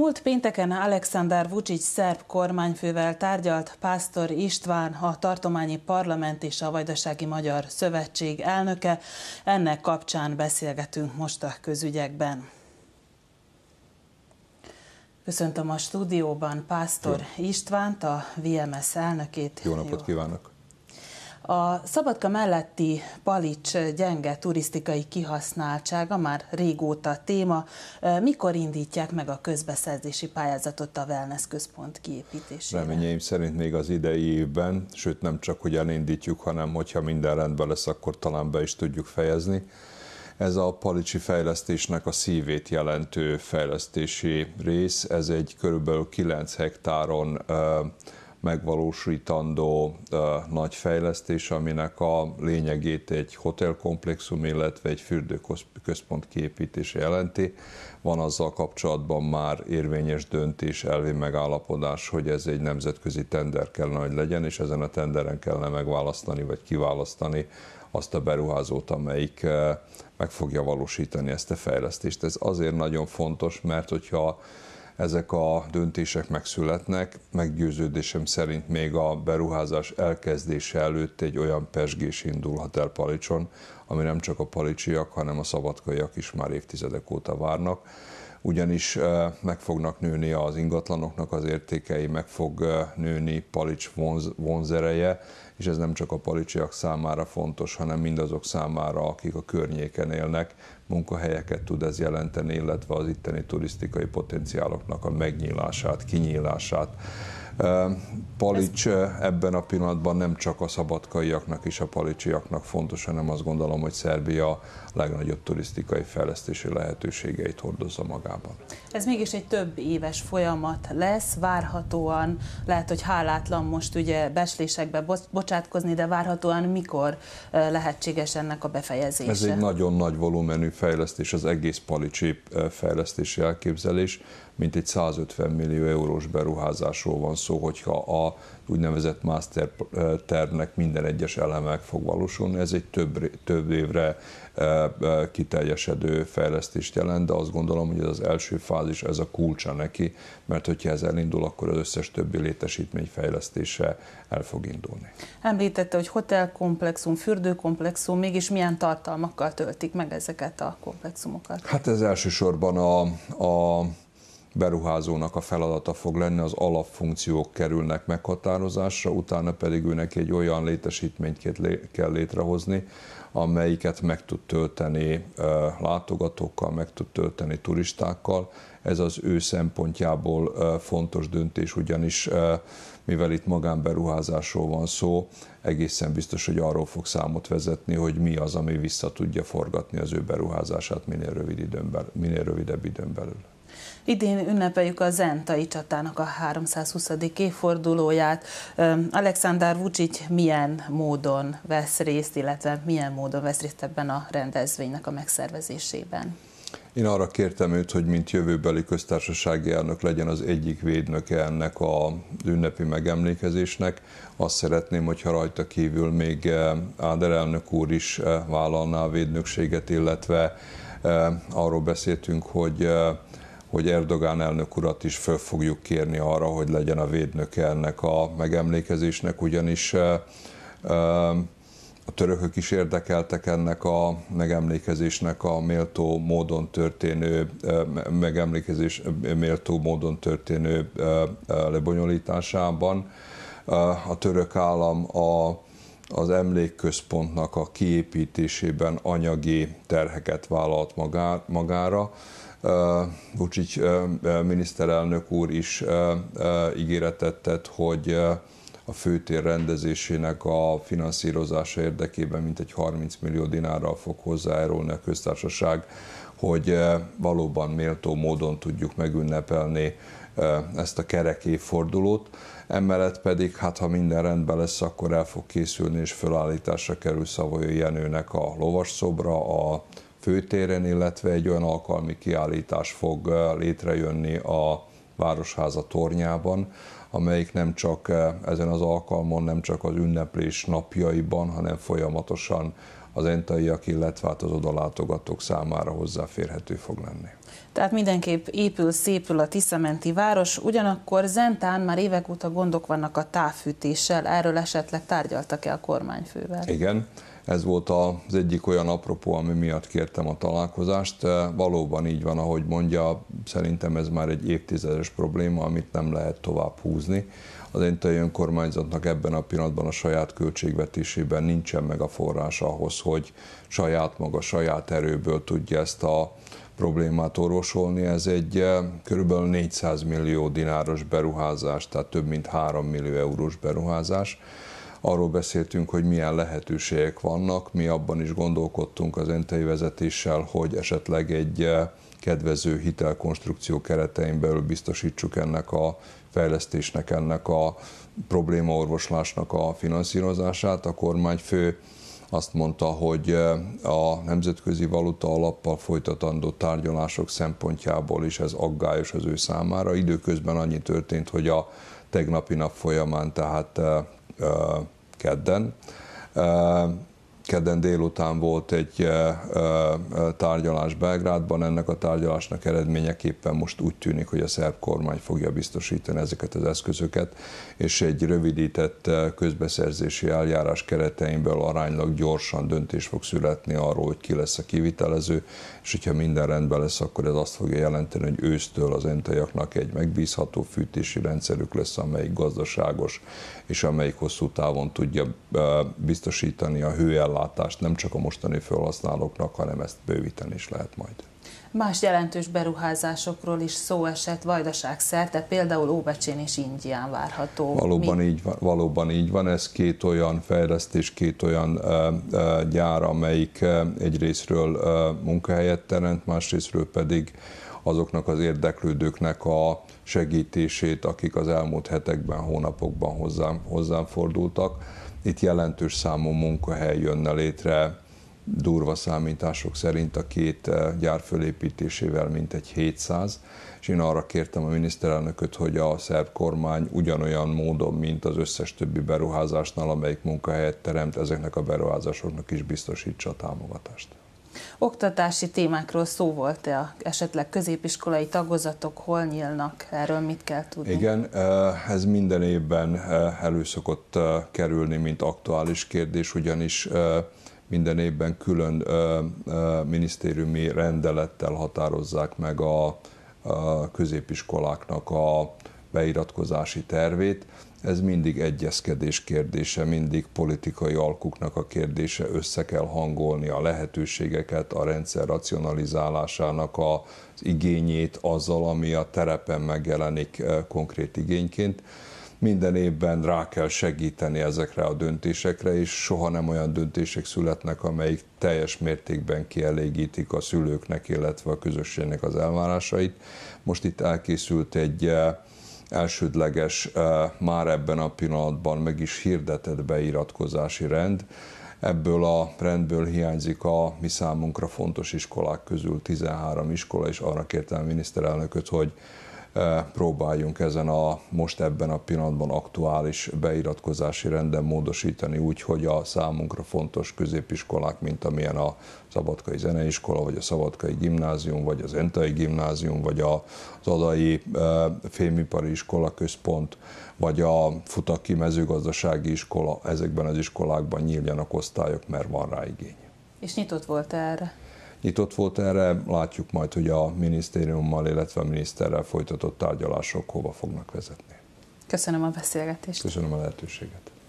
Múlt pénteken Alexander Vucic szerb kormányfővel tárgyalt Pásztor István, a tartományi parlament és a Vajdasági Magyar Szövetség elnöke. Ennek kapcsán beszélgetünk most a közügyekben. Köszöntöm a stúdióban Pásztor Jó. Istvánt, a VMS elnökét. Jó napot Jó. kívánok! A Szabadka melletti Palics gyenge turisztikai kihasználtsága már régóta téma. Mikor indítják meg a közbeszerzési pályázatot a wellness központ kiépítésére? Reményeim szerint még az idei évben, sőt nem csak, hogy elindítjuk, hanem hogyha minden rendben lesz, akkor talán be is tudjuk fejezni. Ez a palicsi fejlesztésnek a szívét jelentő fejlesztési rész, ez egy körülbelül 9 hektáron uh, megvalósítandó nagy fejlesztés, aminek a lényegét egy hotelkomplexum, illetve egy fürdőközpont kiépítése jelenti. Van azzal kapcsolatban már érvényes döntés, elvi megállapodás, hogy ez egy nemzetközi tender kellene, hogy legyen, és ezen a tenderen kellene megválasztani vagy kiválasztani azt a beruházót, amelyik meg fogja valósítani ezt a fejlesztést. Ez azért nagyon fontos, mert hogyha ezek a döntések megszületnek. Meggyőződésem szerint még a beruházás elkezdése előtt egy olyan pesgés indulhat el Palicson, ami nem csak a palicsiak, hanem a szabadkaiak is már évtizedek óta várnak ugyanis meg fognak nőni az ingatlanoknak az értékei, meg fog nőni Palics vonz, vonzereje, és ez nem csak a palicsiak számára fontos, hanem mindazok számára, akik a környéken élnek, munkahelyeket tud ez jelenteni, illetve az itteni turisztikai potenciáloknak a megnyílását, kinyílását. Palics ebben a pillanatban nem csak a szabadkaiaknak és a palicsiaknak fontos, hanem azt gondolom, hogy Szerbia legnagyobb turisztikai fejlesztési lehetőségeit hordozza magában. Ez mégis egy több éves folyamat lesz, várhatóan, lehet, hogy hálátlan most ugye beslésekbe bocsátkozni, de várhatóan mikor lehetséges ennek a befejezése? Ez egy nagyon nagy volumenű fejlesztés, az egész palicsi fejlesztési elképzelés mint egy 150 millió eurós beruházásról van szó, hogyha a úgynevezett master eh, tervnek minden egyes elemek fog valósulni. Ez egy több, több évre eh, eh, kiteljesedő fejlesztést jelent, de azt gondolom, hogy ez az első fázis, ez a kulcsa neki, mert hogyha ez elindul, akkor az összes többi létesítmény fejlesztése el fog indulni. Említette, hogy hotelkomplexum, fürdőkomplexum, mégis milyen tartalmakkal töltik meg ezeket a komplexumokat? Hát ez elsősorban a, a beruházónak a feladata fog lenni, az alapfunkciók kerülnek meghatározásra, utána pedig őnek egy olyan létesítményt kell létrehozni, amelyiket meg tud tölteni látogatókkal, meg tud tölteni turistákkal. Ez az ő szempontjából fontos döntés, ugyanis mivel itt magánberuházásról van szó, egészen biztos, hogy arról fog számot vezetni, hogy mi az, ami vissza tudja forgatni az ő beruházását minél, rövid időn belül, minél rövidebb időn belül. Idén ünnepeljük a Zentai csatának a 320. évfordulóját. Alexander Vucic milyen módon vesz részt, illetve milyen módon vesz részt ebben a rendezvénynek a megszervezésében? Én arra kértem őt, hogy mint jövőbeli köztársasági elnök legyen az egyik védnöke ennek a ünnepi megemlékezésnek. Azt szeretném, hogyha rajta kívül még eh, Áder elnök úr is eh, vállalná a védnökséget, illetve eh, arról beszéltünk, hogy hogy Erdogán elnök urat is föl fogjuk kérni arra, hogy legyen a védnöke ennek a megemlékezésnek, ugyanis a törökök is érdekeltek ennek a megemlékezésnek a méltó módon történő megemlékezés méltó módon történő lebonyolításában. A török állam a az emlékközpontnak a kiépítésében anyagi terheket vállalt magára. Vucic miniszterelnök úr is ígéretet tett, hogy a főtér rendezésének a finanszírozása érdekében mintegy 30 millió dinárral fog hozzájárulni a köztársaság hogy valóban méltó módon tudjuk megünnepelni ezt a kerek évfordulót. Emellett pedig, hát ha minden rendben lesz, akkor el fog készülni és fölállításra kerül Szavolyai Jenőnek a lovasszobra a főtéren, illetve egy olyan alkalmi kiállítás fog létrejönni a Városháza tornyában, amelyik nem csak ezen az alkalmon, nem csak az ünneplés napjaiban, hanem folyamatosan az entaiak, illetve hát az odalátogatók számára hozzáférhető fog lenni. Tehát mindenképp épül, szépül a Tiszamenti város, ugyanakkor Zentán már évek óta gondok vannak a távfűtéssel, erről esetleg tárgyaltak-e a kormányfővel? Igen, ez volt az egyik olyan apropó, ami miatt kértem a találkozást. Eh, valóban így van, ahogy mondja, szerintem ez már egy évtizedes probléma, amit nem lehet tovább húzni az Intai önkormányzatnak ebben a pillanatban a saját költségvetésében nincsen meg a forrás ahhoz, hogy saját maga, saját erőből tudja ezt a problémát orvosolni. Ez egy eh, körülbelül 400 millió dináros beruházás, tehát több mint 3 millió eurós beruházás. Arról beszéltünk, hogy milyen lehetőségek vannak, mi abban is gondolkodtunk az entei vezetéssel, hogy esetleg egy eh, kedvező hitelkonstrukció keretein belül biztosítsuk ennek a fejlesztésnek, ennek a problémaorvoslásnak a finanszírozását. A kormányfő azt mondta, hogy eh, a nemzetközi valuta alappal folytatandó tárgyalások szempontjából is ez aggályos az ő számára. Időközben annyi történt, hogy a tegnapi nap folyamán, tehát eh, eh, kedden, kedden délután volt egy eh, eh, tárgyalás Belgrádban, ennek a tárgyalásnak eredményeképpen most úgy tűnik, hogy a szerb kormány fogja biztosítani ezeket az eszközöket, és egy rövidített eh, közbeszerzési eljárás keretein belül aránylag gyorsan döntés fog születni arról, hogy ki lesz a kivitelező, és hogyha minden rendben lesz, akkor ez azt fogja jelenteni, hogy ősztől az entajaknak egy megbízható fűtési rendszerük lesz, amelyik gazdaságos, és amelyik hosszú távon tudja biztosítani a hőellátást ellátást nem csak a mostani felhasználóknak, hanem ezt bővíteni is lehet majd. Más jelentős beruházásokról is szó esett vajdaság szerte, például Óbecsén és Indián várható. Valóban, Mi? így van, valóban így van, ez két olyan fejlesztés, két olyan ö, ö, gyár, amelyik egyrésztről munkahelyet teremt, másrésztről pedig azoknak az érdeklődőknek a segítését, akik az elmúlt hetekben, hónapokban hozzám, hozzám fordultak. Itt jelentős számú munkahely jönne létre, durva számítások szerint a két eh, gyár fölépítésével mintegy 700, és én arra kértem a miniszterelnököt, hogy a szerb kormány ugyanolyan módon, mint az összes többi beruházásnál, amelyik munkahelyet teremt, ezeknek a beruházásoknak is biztosítsa a támogatást. Oktatási témákról szó volt-e a esetleg középiskolai tagozatok, hol nyílnak, erről mit kell tudni? Igen, eh, ez minden évben eh, elő szokott eh, kerülni, mint aktuális kérdés, ugyanis minden évben külön minisztériumi rendelettel határozzák meg a középiskoláknak a beiratkozási tervét ez mindig egyezkedés kérdése, mindig politikai alkuknak a kérdése, össze kell hangolni a lehetőségeket, a rendszer racionalizálásának az igényét azzal, ami a terepen megjelenik eh, konkrét igényként minden évben rá kell segíteni ezekre a döntésekre, és soha nem olyan döntések születnek, amelyik teljes mértékben kielégítik a szülőknek, illetve a közösségnek az elvárásait. Most itt elkészült egy eh, elsődleges eh, már ebben a pillanatban meg is hirdetett beiratkozási rend. Ebből a rendből hiányzik a mi számunkra fontos iskolák közül 13 iskola, és arra kértem a miniszterelnököt, hogy Eh, próbáljunk ezen a most ebben a pillanatban aktuális beiratkozási renden módosítani úgy, hogy a számunkra fontos középiskolák, mint amilyen a Szabadkai Zeneiskola, vagy a Szabadkai Gimnázium, vagy az Entai Gimnázium, vagy az Adai eh, Fémipari Iskola Központ, vagy a Futaki Mezőgazdasági Iskola, ezekben az iskolákban nyíljanak osztályok, mert van rá igény. És nyitott volt erre? nyitott volt erre, látjuk majd, hogy a minisztériummal, illetve a miniszterrel folytatott tárgyalások hova fognak vezetni. Köszönöm a beszélgetést. Köszönöm a lehetőséget.